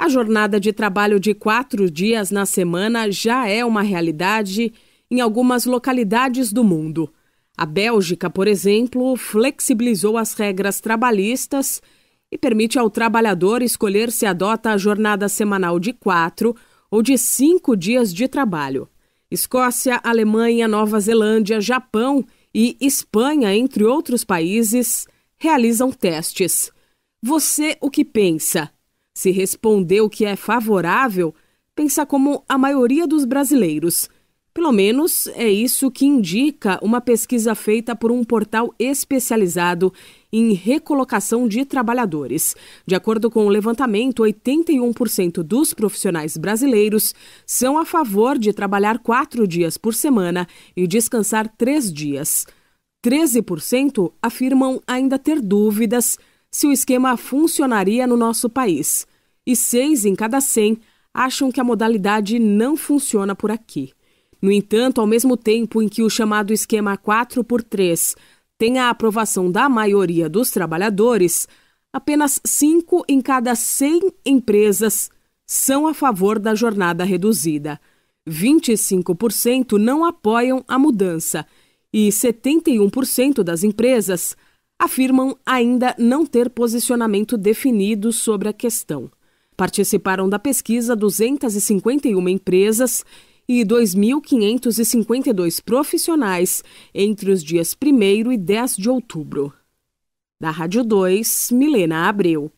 A jornada de trabalho de quatro dias na semana já é uma realidade em algumas localidades do mundo. A Bélgica, por exemplo, flexibilizou as regras trabalhistas e permite ao trabalhador escolher se adota a jornada semanal de quatro ou de cinco dias de trabalho. Escócia, Alemanha, Nova Zelândia, Japão e Espanha, entre outros países, realizam testes. Você o que pensa? Se respondeu que é favorável, pensa como a maioria dos brasileiros. Pelo menos é isso que indica uma pesquisa feita por um portal especializado em recolocação de trabalhadores. De acordo com o levantamento, 81% dos profissionais brasileiros são a favor de trabalhar quatro dias por semana e descansar três dias. 13% afirmam ainda ter dúvidas se o esquema funcionaria no nosso país e 6 em cada 100 acham que a modalidade não funciona por aqui. No entanto, ao mesmo tempo em que o chamado esquema 4 por 3 tem a aprovação da maioria dos trabalhadores, apenas 5 em cada 100 empresas são a favor da jornada reduzida. 25% não apoiam a mudança e 71% das empresas afirmam ainda não ter posicionamento definido sobre a questão. Participaram da pesquisa 251 empresas e 2.552 profissionais entre os dias 1 e 10 de outubro. Da Rádio 2, Milena Abreu.